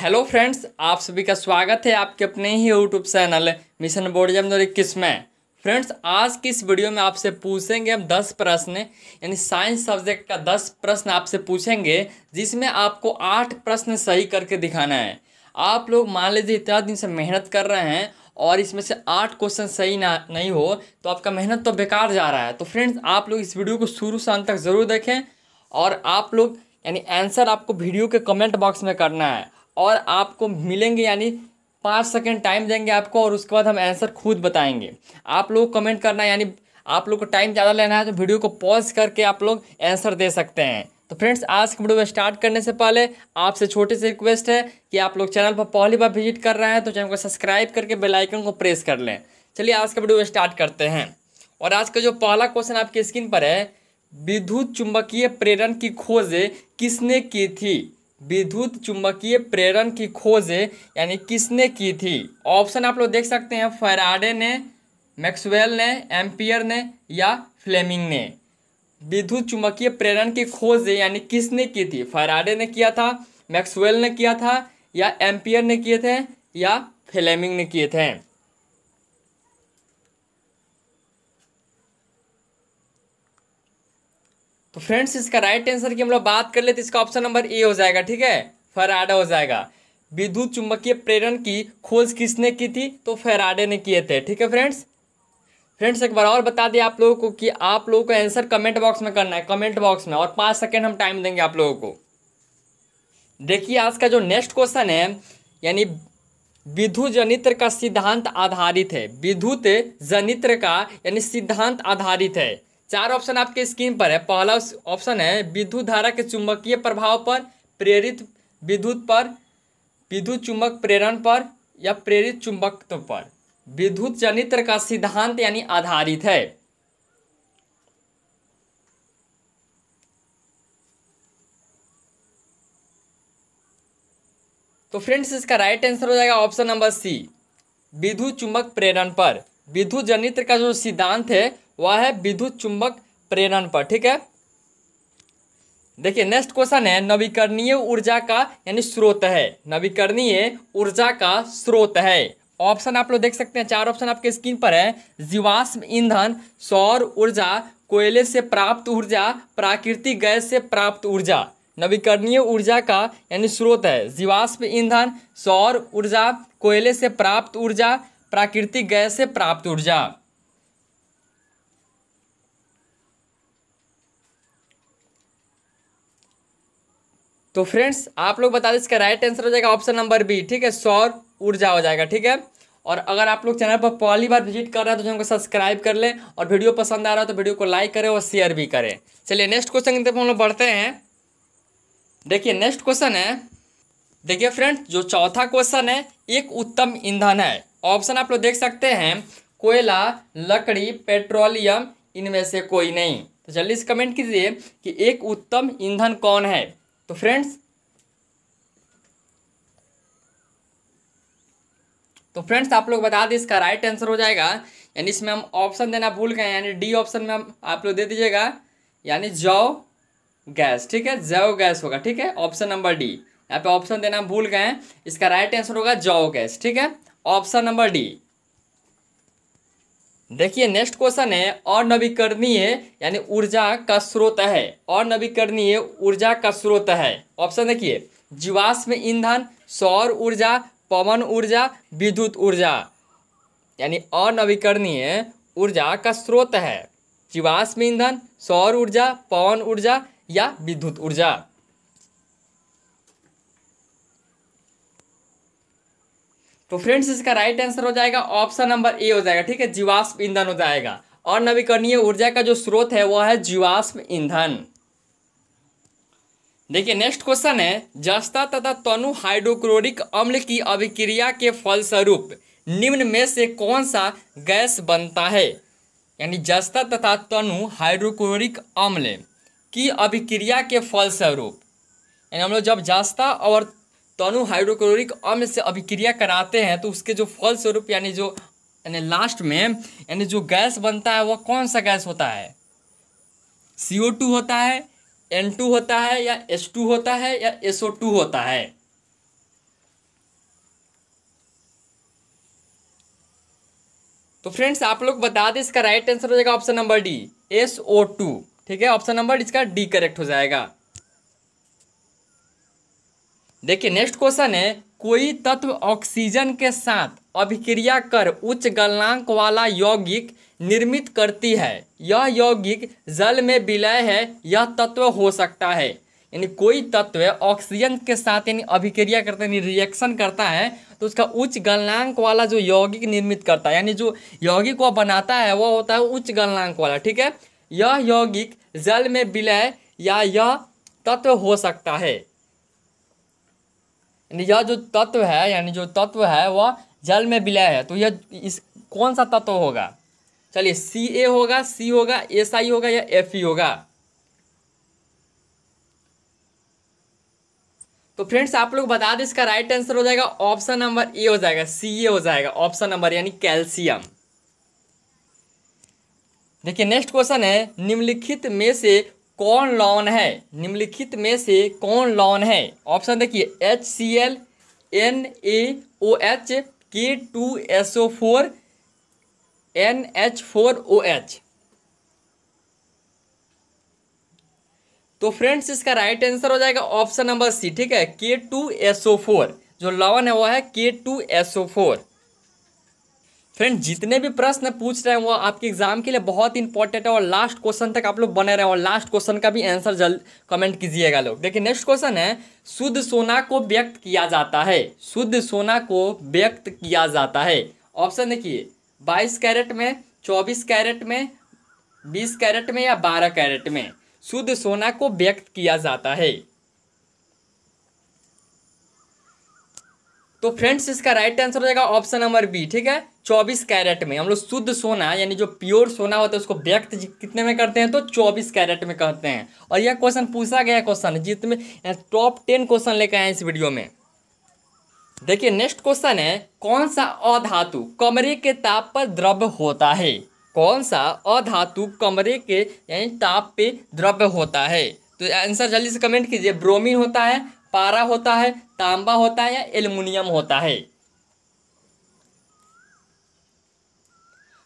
hello friends आप सभी का स्वागत है आपके अपने ही यूट्यूब चैनल मिशन बोर्ड जब दो इक्कीस में फ्रेंड्स आज की इस वीडियो में आपसे पूछेंगे हम दस प्रश्न यानी साइंस सब्जेक्ट का दस प्रश्न आपसे पूछेंगे जिसमें आपको आठ प्रश्न सही करके दिखाना है आप लोग मान लीजिए इतना दिन से मेहनत कर रहे हैं और इसमें से आठ क्वेश्चन सही ना नहीं हो तो आपका मेहनत तो बेकार जा रहा है तो फ्रेंड्स आप लोग इस वीडियो को शुरू से अंत तक ज़रूर देखें और आप लोग यानी आंसर आपको वीडियो के कमेंट बॉक्स में करना है और आपको मिलेंगे यानी पाँच सेकेंड टाइम देंगे आपको और उसके बाद हम आंसर खुद बताएंगे आप लोग कमेंट करना यानी आप लोग को टाइम ज़्यादा लेना है तो वीडियो को पॉज करके आप लोग आंसर दे सकते हैं तो फ्रेंड्स आज के वीडियो स्टार्ट करने से पहले आपसे छोटी सी रिक्वेस्ट है कि आप लोग चैनल पर पहली बार विजिट कर रहे हैं तो चैनल को सब्सक्राइब करके बेल आइकन को प्रेस कर लें चलिए आज का वीडियो स्टार्ट करते हैं और आज का जो पहला क्वेश्चन आपकी स्क्रीन पर है विद्युत चुंबकीय प्रेरण की खोज किसने की थी विद्युत चुंबकीय प्रेरण की खोज यानी किसने की थी ऑप्शन आप लोग देख सकते हैं फैराडे ने मैक्सवेल ने एम्पियर ने या फ्लेमिंग ने विद्युत चुंबकीय प्रेरण की खोज यानी किसने की थी फैराडे ने किया था मैक्सवेल ने किया था या एम्पियर ने किए थे या फ्लेमिंग ने किए थे तो फ्रेंड्स इसका राइट आंसर की हम लोग बात कर ले तो इसका ऑप्शन नंबर ए हो जाएगा ठीक है फराडा हो जाएगा विद्युत चुंबकीय प्रेरण की खोज किसने की थी तो फेराडे ने किए थे ठीक है फ्रेंड्स फ्रेंड्स एक बार और बता दें आप लोगों को कि आप लोगों को आंसर कमेंट बॉक्स में करना है कमेंट बॉक्स में और पाँच सेकेंड हम टाइम देंगे आप लोगों को देखिए आज का जो नेक्स्ट क्वेश्चन है यानी विधु जनित्र का सिद्धांत आधारित है विद्युत जनित्र का यानी सिद्धांत आधारित है चार ऑप्शन आपके स्क्रीन पर है पहला ऑप्शन है विद्युत धारा के चुंबकीय प्रभाव पर प्रेरित विद्युत पर विद्युत चुंबक प्रेरण पर या प्रेरित चुंबकत्व पर विद्युत चरित्र का सिद्धांत यानी आधारित है तो फ्रेंड्स इसका राइट आंसर हो जाएगा ऑप्शन नंबर सी विद्युत चुंबक प्रेरण पर विद्युत जनित्र का जो सिद्धांत है वह है विद्युत चुंबक प्रेरण पर ठीक है देखिए नेक्स्ट क्वेश्चन है नवीकरणीय ऊर्जा का यानी स्रोत है नवीकरणीय ऊर्जा का स्रोत है ऑप्शन आप लोग देख सकते हैं चार ऑप्शन आपके स्क्रीन पर है जीवाश्म ईंधन सौर ऊर्जा कोयले से प्राप्त ऊर्जा प्राकृतिक गैस से प्राप्त ऊर्जा नवीकरणीय ऊर्जा का यानी स्रोत है जीवाश्म ईंधन सौर ऊर्जा कोयले से प्राप्त ऊर्जा प्राकृतिक गैस से प्राप्त ऊर्जा तो फ्रेंड्स आप लोग बता दें इसका राइट आंसर हो जाएगा ऑप्शन नंबर बी ठीक है सौर ऊर्जा हो जाएगा ठीक है और अगर आप लोग चैनल पर पहली बार विजिट कर रहे हैं तो चैनल को सब्सक्राइब कर लें और वीडियो पसंद आ रहा है तो वीडियो को लाइक करें और शेयर भी करें चलिए नेक्स्ट क्वेश्चन की तरफ हम लोग बढ़ते हैं देखिए नेक्स्ट क्वेश्चन है देखिए फ्रेंड्स जो चौथा क्वेश्चन है एक उत्तम ईंधन है ऑप्शन आप लोग देख सकते हैं कोयला लकड़ी पेट्रोलियम इनमें से कोई नहीं तो जल्दी से कमेंट कीजिए कि एक उत्तम ईंधन कौन है तो फ्रेंड्स तो फ्रेंड्स आप लोग बता दें इसका राइट आंसर हो जाएगा यानी इसमें हम ऑप्शन देना भूल गए यानी डी ऑप्शन में हम आप लोग दे दीजिएगा यानी जव गैस ठीक है जैव गैस होगा ठीक है ऑप्शन नंबर डी यहाँ पे ऑप्शन देना भूल गए इसका राइट आंसर होगा जौ गैस ठीक है ऑप्शन नंबर डी देखिए नेक्स्ट क्वेश्चन है अनवीकरणीय यानी ऊर्जा का स्रोत है अनवीकरणीय ऊर्जा का स्रोत है ऑप्शन देखिए जीवाश्म ईंधन सौर ऊर्जा पवन ऊर्जा विद्युत ऊर्जा यानी अनवीकरणीय ऊर्जा का स्रोत है जीवाश्म ईंधन सौर ऊर्जा पवन ऊर्जा या विद्युत ऊर्जा तो फ्रेंड्स इसका राइट आंसर हो जाएगा ऑप्शन नंबर ए हो जाएगा ठीक है जीवाश्म ईंधन हो जाएगा और नवीकरणीय ऊर्जा का जो स्रोत है वह है जीवाश्म ईंधन देखिए नेक्स्ट क्वेश्चन है जस्ता तथा तनु हाइड्रोक्लोरिक अम्ल की अभिक्रिया के फलस्वरूप निम्न में से कौन सा गैस बनता है यानी जस्ता तथा तनु हाइड्रोक्लोरिक अम्ल की अभिक्रिया के फलस्वरूप यानी हम लोग जब जस्ता और तनु हाइड्रोक्लोरिक अम्ल से अभिक्रिया कराते हैं तो उसके जो फलस्वरूप यानी जो यानी लास्ट में यानी जो गैस बनता है वह कौन सा गैस होता है सी ओ टू होता है एन टू होता है या एस टू होता है या एस ओ टू होता है तो फ्रेंड्स आप लोग बता दें इसका राइट आंसर हो जाएगा option number D S O two ठीक है ऑप्शन नंबर इसका डी करेक्ट हो जाएगा देखिए नेक्स्ट क्वेश्चन है कोई तत्व ऑक्सीजन के साथ अभिक्रिया कर उच्च गलनांक वाला यौगिक निर्मित करती है यह यौगिक जल में विलय है यह तत्व हो सकता है यानी कोई तत्व ऑक्सीजन के साथ यानी अभिक्रिया करता है रिएक्शन करता है तो उसका उच्च गलनांक वाला जो यौगिक निर्मित करता है यानी जो यौगिक वह बनाता है वह होता है उच्च गलनांक वाला ठीक है यह यौगिक जल में विलय या यह तत्व हो सकता है यह जो तत्व है यानी जो तत्व है वह जल में विलय है तो यह इस कौन सा तत्व होगा चलिए सी ए होगा सी होगा एस आई होगा या एफ ई e होगा तो फ्रेंड्स आप लोग बता दें इसका राइट आंसर हो जाएगा ऑप्शन नंबर ए हो जाएगा सी ए हो जाएगा ऑप्शन नंबर यानी कैल्शियम देखिए नेक्स्ट क्वेश्चन है निम्नलिखित में से कौन लॉन है निम्नलिखित में से कौन लॉन है ऑप्शन देखिए H C L N A O H K two S O four N H four O H तो फ्रेंड्स इसका राइट आंसर हो जाएगा ऑप्शन नंबर सी ठीक है K two S O four जो लॉन है वो है K two S O four friend जितने भी प्रश्न पूछ रहे हैं वो आपके एग्जाम के लिए बहुत इंपॉर्टेंट है और लास्ट क्वेश्चन तक आप लोग बने रहे और लास्ट क्वेश्चन का भी आंसर जल्द कमेंट कीजिएगा लोग देखिए नेक्स्ट क्वेश्चन है शुद्ध सोना को व्यक्त किया जाता है शुद्ध सोना को व्यक्त किया जाता है ऑप्शन देखिए बाईस कैरेट में चौबीस कैरेट में बीस कैरेट में या बारह कैरेट में शुद्ध सोना को व्यक्त किया जाता है तो फ्रेंड्स इसका राइट आंसर हो जाएगा ऑप्शन नंबर बी ठीक है चौबीस कैरेट में हम लोग शुद्ध सोना यानी जो प्योर सोना होता है उसको व्यक्त कितने में करते हैं तो चौबीस कैरेट में करते हैं और यह क्वेश्चन पूछा गया क्वेश्चन जितने टॉप टेन क्वेश्चन लेकर आए इस वीडियो में देखिए नेक्स्ट क्वेश्चन है कौन सा अधातु कमरे के ताप पर द्रव्य होता है कौन सा अधातु कमरे के यानी ताप पे द्रव्य होता है तो आंसर जल्दी से कमेंट कीजिए ब्रोमीन होता है पारा होता है तांबा होता है या एल्युमिनियम होता है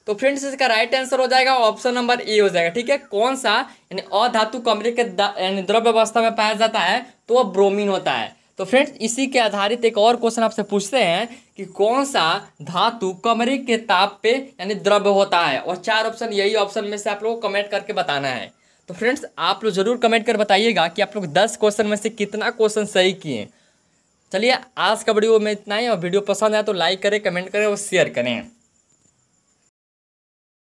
तो फ्रेंड्स इसका राइट आंसर हो जाएगा ऑप्शन नंबर ए हो जाएगा ठीक है कौन सा यानी अधातु कमरे के द्रव्य अवस्था में पाया जाता है तो वह ब्रोमीन होता है तो फ्रेंड्स इसी के आधारित एक और क्वेश्चन आपसे पूछते हैं कि कौन सा धातु कमरे के ताप पे यानी द्रव्य होता है और चार ऑप्शन यही ऑप्शन में से आप लोगों को कमेंट करके बताना है तो फ्रेंड्स आप लोग ज़रूर कमेंट कर बताइएगा कि आप लोग दस क्वेश्चन में से कितना क्वेश्चन सही किए चलिए आज का वीडियो में इतना ही और वीडियो पसंद आया तो लाइक करें कमेंट करें और शेयर करें